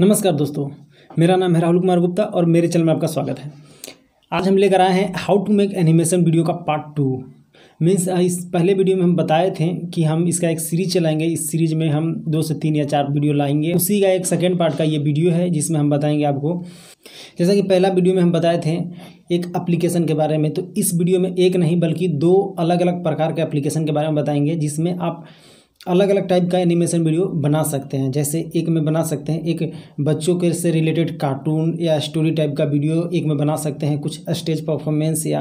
नमस्कार दोस्तों मेरा नाम है राहुल कुमार गुप्ता और मेरे चैनल में आपका स्वागत है आज हम लेकर आए हैं how to make animation video का पार्ट टू मीन्स इस पहले वीडियो में हम बताए थे कि हम इसका एक सीरीज चलाएंगे इस सीरीज में हम दो से तीन या चार वीडियो लाएंगे उसी का एक सेकेंड पार्ट का ये वीडियो है जिसमें हम बताएंगे आपको जैसा कि पहला वीडियो में हम बताए थे एक एप्लीकेशन के बारे में तो इस वीडियो में एक नहीं बल्कि दो अलग अलग प्रकार के एप्लीकेशन के बारे में बताएंगे जिसमें आप अलग अलग टाइप का एनिमेशन वीडियो बना सकते हैं जैसे एक में बना सकते हैं एक बच्चों के से रिलेटेड कार्टून या स्टोरी टाइप का वीडियो एक में बना सकते हैं कुछ स्टेज परफॉर्मेंस या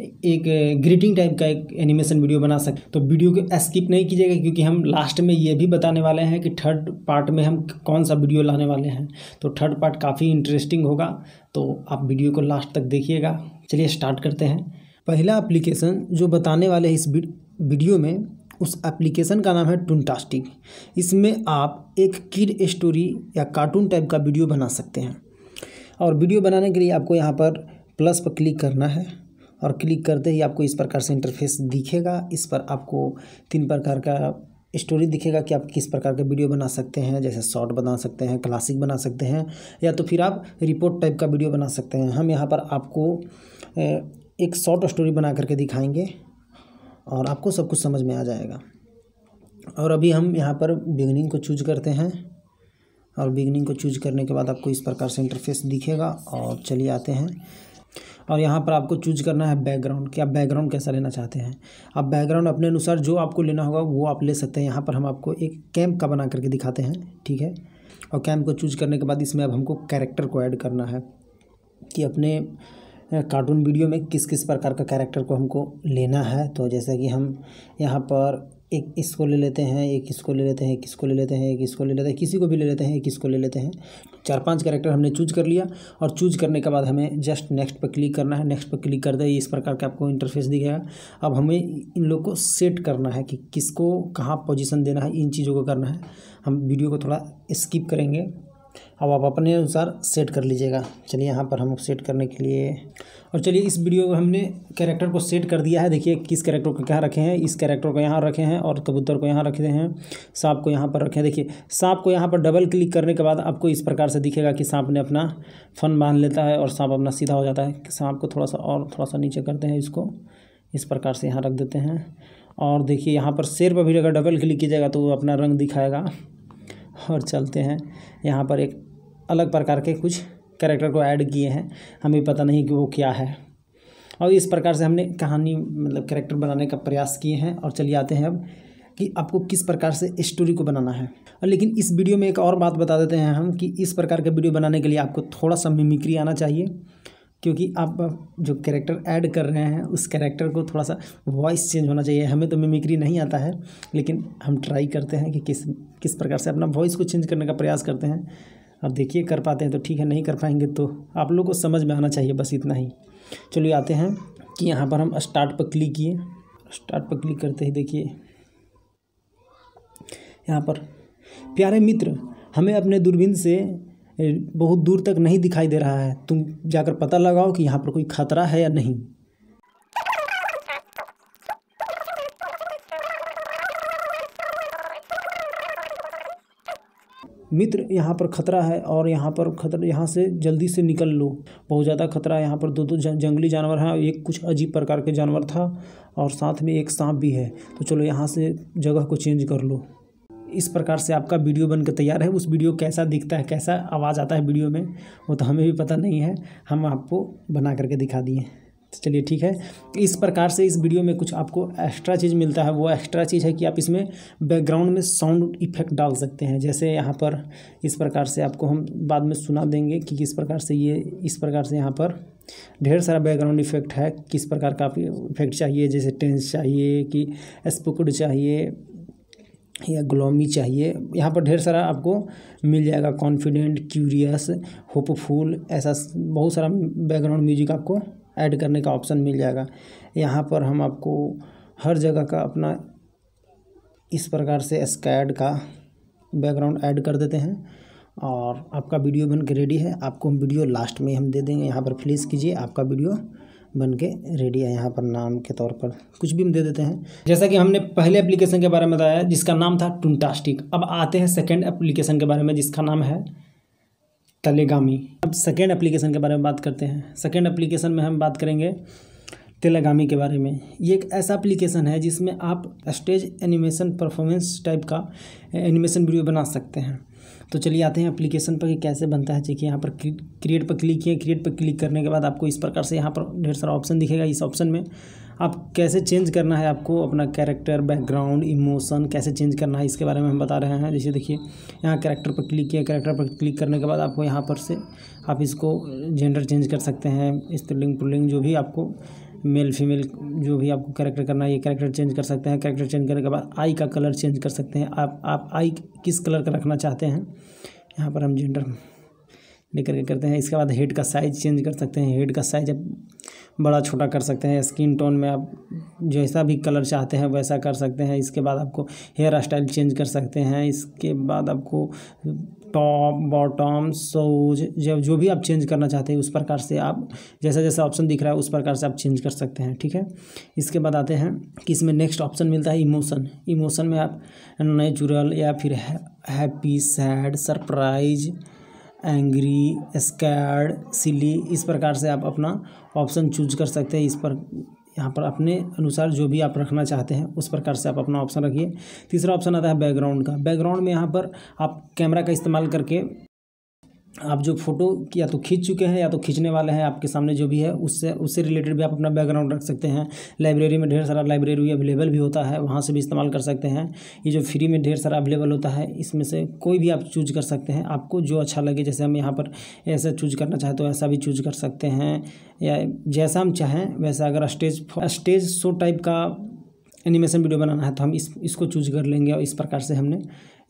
एक ग्रीटिंग टाइप का एक एनिमेशन वीडियो बना सकते तो वीडियो को स्किप नहीं कीजिएगा क्योंकि हम लास्ट में ये भी बताने वाले हैं कि थर्ड पार्ट में हम कौन सा वीडियो लाने वाले हैं तो थर्ड पार्ट काफ़ी इंटरेस्टिंग होगा तो आप वीडियो को लास्ट तक देखिएगा चलिए स्टार्ट करते हैं पहला एप्लीकेशन जो बताने वाले इस वीडियो में उस एप्लीकेशन का नाम है टूनटास्टिक इसमें आप एक किड स्टोरी या कार्टून टाइप का वीडियो बना सकते हैं और वीडियो बनाने के लिए आपको यहाँ पर प्लस पर क्लिक करना है और क्लिक करते ही आपको इस प्रकार से इंटरफेस दिखेगा इस पर आपको तीन प्रकार का स्टोरी दिखेगा कि आप किस प्रकार के वीडियो बना सकते हैं जैसे शॉर्ट बना सकते हैं क्लासिक बना सकते हैं या तो फिर आप रिपोर्ट टाइप का वीडियो बना सकते हैं हम यहाँ पर आपको एक शॉर्ट स्टोरी बना करके दिखाएंगे और आपको सब कुछ समझ में आ जाएगा और अभी हम यहाँ पर बिगनिंग को चूज करते हैं और बिगनिंग को चूज करने के बाद आपको इस प्रकार से इंटरफेस दिखेगा और चलिए आते हैं और यहाँ पर आपको चूज करना है बैकग्राउंड कि आप बैकग्राउंड कैसा लेना चाहते हैं आप बैकग्राउंड अपने अनुसार जो आपको लेना होगा वो आप ले सकते हैं यहाँ पर हम आपको एक कैंप का बना करके दिखाते हैं ठीक है और कैंप को चूज करने के बाद इसमें अब हमको कैरेक्टर को ऐड करना है कि अपने कार्टून वीडियो में किस किस प्रकार का कैरेक्टर को हमको लेना है तो जैसे कि हम यहाँ पर एक इसको ले लेते हैं एक इसको ले लेते हैं एक इसको ले लेते हैं एक इसको ले लेते हैं किसी को भी ले लेते हैं एक इसको ले लेते हैं चार पांच कैरेक्टर हमने चूज कर लिया और चूज करने के बाद हमें जस्ट नेक्स्ट पर क्लिक करना है नेक्स्ट पर क्लिक कर दे इस प्रकार का आपको इंटरफेस दिखेगा अब हमें इन लोग को सेट करना है कि किसको कहाँ पोजिशन देना है इन चीज़ों को करना है हम वीडियो को थोड़ा स्किप करेंगे अब आप अपने अनुसार सेट कर लीजिएगा चलिए यहाँ पर हम सेट करने के लिए और चलिए इस वीडियो में हमने कैरेक्टर को सेट कर दिया है देखिए किस कैरेक्टर को क्या रखे हैं इस कैरेक्टर को यहाँ रखे हैं और कबूतर को यहाँ रखे हैं सांप को यहाँ पर रखे हैं देखिए सांप को यहाँ पर डबल क्लिक करने के बाद आपको इस प्रकार से दिखेगा कि सांप ने अपना फन बांध लेता है और सांप अपना सीधा हो जाता है सांप को थोड़ा सा और थोड़ा सा नीचे करते हैं इसको इस प्रकार से यहाँ रख देते हैं और देखिए यहाँ पर शेर पर भी अगर डबल क्लिक कीजिएगा तो वो अपना रंग दिखाएगा और चलते हैं यहाँ पर एक अलग प्रकार के कुछ कैरेक्टर को ऐड किए हैं हमें पता नहीं कि वो क्या है और इस प्रकार से हमने कहानी मतलब कैरेक्टर बनाने का प्रयास किए हैं और चलिए आते हैं अब कि आपको किस प्रकार से स्टोरी को बनाना है और लेकिन इस वीडियो में एक और बात बता देते हैं हम कि इस प्रकार का वीडियो बनाने के लिए आपको थोड़ा सा मिमिक्री आना चाहिए क्योंकि आप जो कैरेक्टर ऐड कर रहे हैं उस कैरेक्टर को थोड़ा सा वॉइस चेंज होना चाहिए हमें तो मिमिक्री नहीं आता है लेकिन हम ट्राई करते हैं कि किस किस प्रकार से अपना वॉइस को चेंज करने का प्रयास करते हैं अब देखिए कर पाते हैं तो ठीक है नहीं कर पाएंगे तो आप लोग को समझ में आना चाहिए बस इतना ही चलिए आते हैं कि यहाँ पर हम स्टार्ट पर क्लिक किए स्टार्ट पर क्लिक करते ही देखिए यहाँ पर प्यारे मित्र हमें अपने दूरबीन से बहुत दूर तक नहीं दिखाई दे रहा है तुम जाकर पता लगाओ कि यहाँ पर कोई खतरा है या नहीं मित्र यहाँ पर खतरा है और यहाँ पर खतरा यहाँ से जल्दी से निकल लो बहुत ज़्यादा खतरा है यहाँ पर दो दो जंगली जानवर हैं एक कुछ अजीब प्रकार के जानवर था और साथ में एक सांप भी है तो चलो यहाँ से जगह को चेंज कर लो इस प्रकार से आपका वीडियो बनकर तैयार है उस वीडियो कैसा दिखता है कैसा आवाज़ आता है वीडियो में वो तो हमें भी पता नहीं है हम आपको बना करके दिखा दिए तो चलिए ठीक है इस प्रकार से इस वीडियो में कुछ आपको एक्स्ट्रा चीज़ मिलता है वो एक्स्ट्रा चीज़ है कि आप इसमें बैकग्राउंड में साउंड इफेक्ट डाल सकते हैं जैसे यहाँ पर इस प्रकार से आपको हम बाद में सुना देंगे कि किस प्रकार से ये इस प्रकार से यहाँ पर ढेर सारा बैकग्राउंड इफेक्ट है किस प्रकार का इफेक्ट चाहिए जैसे टेंस चाहिए कि स्पुकड चाहिए या ग्लोमी चाहिए यहाँ पर ढेर सारा आपको मिल जाएगा कॉन्फिडेंट क्यूरियस होपफुल ऐसा बहुत सारा बैकग्राउंड म्यूजिक आपको ऐड करने का ऑप्शन मिल जाएगा यहाँ पर हम आपको हर जगह का अपना इस प्रकार से स्कैड का बैकग्राउंड ऐड कर देते हैं और आपका वीडियो बन के रेडी है आपको हम वीडियो लास्ट में हम दे देंगे यहाँ पर फ्लिस कीजिए आपका वीडियो बन के रेडी है यहाँ पर नाम के तौर पर कुछ भी हम दे देते हैं जैसा कि हमने पहले एप्लीकेशन के बारे में बताया जिसका नाम था टूनटास्टिक अब आते हैं सेकेंड एप्लीकेशन के बारे में जिसका नाम है तलेगामी अब सेकेंड एप्लीकेशन के बारे में बात करते हैं सेकेंड एप्लीकेशन में हम बात करेंगे तेलागामी के बारे में ये एक ऐसा एप्लीकेशन है जिसमें आप स्टेज एनिमेशन परफॉर्मेंस टाइप का एनिमेशन वीडियो बना सकते हैं तो चलिए आते हैं एप्लीकेशन पर कि कैसे बनता है देखिए यहाँ पर क्रिएट पर क्लिक किए क्रिएट पर क्लिक करने के बाद आपको इस प्रकार से यहाँ पर ढेर सारा ऑप्शन दिखेगा इस ऑप्शन में आप कैसे चेंज करना है आपको अपना कैरेक्टर बैकग्राउंड इमोशन कैसे चेंज करना है इसके बारे में हम बता रहे हैं जैसे देखिए यहाँ कैरेक्टर पर क्लिक किया कैरेक्टर पर क्लिक करने के बाद आपको यहाँ पर से आप इसको जेंडर चेंज कर सकते हैं स्त्रीलिंग पुलिंग जो भी आपको मेल फीमेल जो भी आपको कैरेक्टर करना है ये कैरेक्टर चेंज कर सकते हैं कैरेक्टर चेंज करने के बाद आई का कलर चेंज कर सकते हैं आप आप आई किस कलर का रखना चाहते हैं यहाँ पर हम जेंडर लेकर के करते हैं इसके बाद हेड का साइज़ चेंज कर सकते हैं हेड का साइज अब बड़ा छोटा कर सकते हैं स्किन टोन में आप जैसा भी कलर चाहते हैं वैसा कर सकते हैं इसके बाद आपको हेयर स्टाइल चेंज कर सकते हैं इसके बाद आपको टॉप बॉटम सोज जब जो भी आप चेंज करना चाहते हैं उस प्रकार से आप जैसा जैसा ऑप्शन दिख रहा है उस प्रकार से आप चेंज कर सकते हैं ठीक है इसके बाद आते हैं कि इसमें नेक्स्ट ऑप्शन मिलता है इमोशन इमोशन में आप नेचुरल या फिर happy sad surprise angry scared silly इस प्रकार से आप अपना ऑप्शन चूज कर सकते हैं इस पर यहाँ पर अपने अनुसार जो भी आप रखना चाहते हैं उस प्रकार से आप अपना ऑप्शन रखिए तीसरा ऑप्शन आता है बैकग्राउंड का बैकग्राउंड में यहाँ पर आप कैमरा का इस्तेमाल करके आप जो फ़ोटो या तो खींच चुके हैं या तो खींचने वाले हैं आपके सामने जो भी है उससे उससे रिलेटेड भी आप अपना बैकग्राउंड रख सकते हैं लाइब्रेरी में ढेर सारा लाइब्रेरी अवेलेबल भी होता है वहाँ से भी इस्तेमाल कर सकते हैं ये जो फ्री में ढेर सारा अवेलेबल होता है इसमें से कोई भी आप चूज कर सकते हैं आपको जो अच्छा लगे जैसे हम यहाँ पर ऐसा चूज करना चाहें तो ऐसा भी चूज कर सकते हैं या जैसा हम चाहें वैसा अगर स्टेज स्टेज शो टाइप का एनिमेशन वीडियो बनाना है तो हम इस इसको चूज कर लेंगे और इस प्रकार से हमने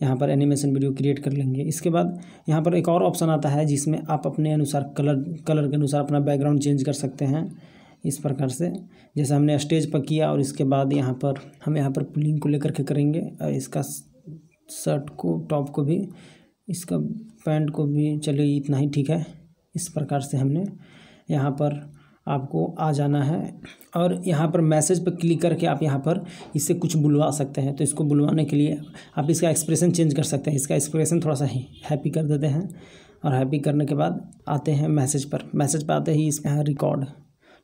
यहाँ पर एनिमेशन वीडियो क्रिएट कर लेंगे इसके बाद यहाँ पर एक और ऑप्शन आता है जिसमें आप अपने अनुसार कलर कलर के अनुसार अपना बैकग्राउंड चेंज कर सकते हैं इस प्रकार से जैसे हमने स्टेज पर किया और इसके बाद यहाँ पर हम यहाँ पर पुलिंग को लेकर के करेंगे और इसका शर्ट को टॉप को भी इसका पैंट को भी चलिए इतना ही ठीक है इस प्रकार से हमने यहाँ पर आपको आ जाना है और यहाँ पर मैसेज पर क्लिक करके आप यहाँ पर इससे कुछ बुलवा सकते हैं तो इसको बुलवाने के लिए आप इसका एक्सप्रेशन चेंज कर सकते हैं इसका एक्सप्रेशन थोड़ा सा ही हैप्पी कर देते हैं और हैप्पी करने के बाद आते हैं मैसेज पर मैसेज पर आते ही इसका रिकॉर्ड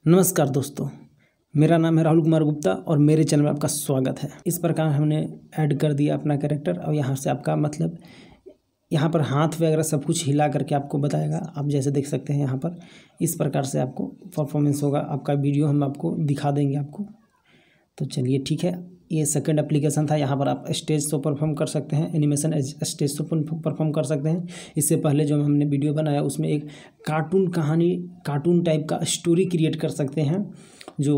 नमस्कार दोस्तों मेरा नाम है राहुल कुमार गुप्ता और मेरे चैनल में आपका स्वागत है इस प्रकार हमने ऐड कर दिया अपना कैरेक्टर और यहाँ से आपका मतलब यहाँ पर हाथ वगैरह सब कुछ हिला करके आपको बताएगा आप जैसे देख सकते हैं यहाँ पर इस प्रकार से आपको परफॉर्मेंस होगा आपका वीडियो हम आपको दिखा देंगे आपको तो चलिए ठीक है ये सेकंड एप्लीकेशन था यहाँ पर आप स्टेज शो परफॉर्म कर सकते हैं एनिमेशन स्टेज शो परफॉर्म कर सकते हैं इससे पहले जो हमने वीडियो बनाया उसमें एक कार्टून कहानी कार्टून टाइप का स्टोरी क्रिएट कर सकते हैं जो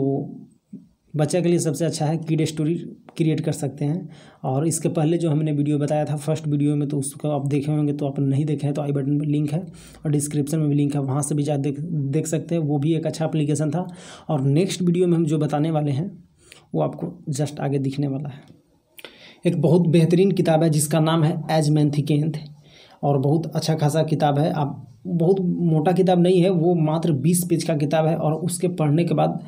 बच्चे के लिए सबसे अच्छा है किड स्टोरी क्रिएट कर सकते हैं और इसके पहले जो हमने वीडियो बताया था फर्स्ट वीडियो में तो उसको आप देखे होंगे तो आप नहीं देखे हैं तो आई बटन में लिंक है और डिस्क्रिप्शन में भी लिंक है वहाँ से भी जा देख देख सकते हैं वो भी एक अच्छा अप्लीकेशन था और नेक्स्ट वीडियो में हम जो बताने वाले हैं वो आपको जस्ट आगे दिखने वाला है एक बहुत बेहतरीन किताब है जिसका नाम है एज मैन थिकेंथ और बहुत अच्छा खासा किताब है आप बहुत मोटा किताब नहीं है वो मात्र बीस पेज का किताब है और उसके पढ़ने के बाद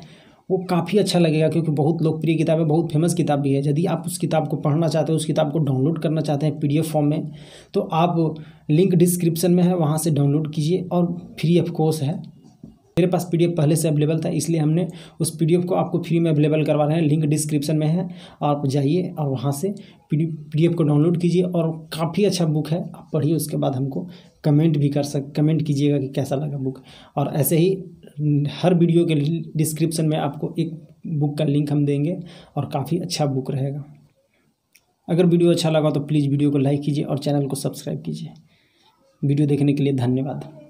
वो काफ़ी अच्छा लगेगा क्योंकि बहुत लोकप्रिय किताब है बहुत फेमस किताब भी है यदि आप उस किताब को पढ़ना चाहते हैं उस किताब को डाउनलोड करना चाहते हैं पीडीएफ फॉर्म में तो आप लिंक डिस्क्रिप्शन में है वहाँ से डाउनलोड कीजिए और फ्री ऑफ कोर्स है मेरे पास पीडीएफ पहले से अवेलेबल था इसलिए हमने उस पी को आपको फ्री में अवेलेबल करवा रहे हैं लिंक डिस्क्रिप्शन में है आप जाइए और वहाँ से पी को डाउनलोड कीजिए और काफ़ी अच्छा बुक है आप पढ़िए उसके बाद हमको कमेंट भी कर सक कमेंट कीजिएगा कि कैसा लगा बुक और ऐसे ही हर वीडियो के डिस्क्रिप्शन में आपको एक बुक का लिंक हम देंगे और काफ़ी अच्छा बुक रहेगा अगर वीडियो अच्छा लगा तो प्लीज़ वीडियो को लाइक कीजिए और चैनल को सब्सक्राइब कीजिए वीडियो देखने के लिए धन्यवाद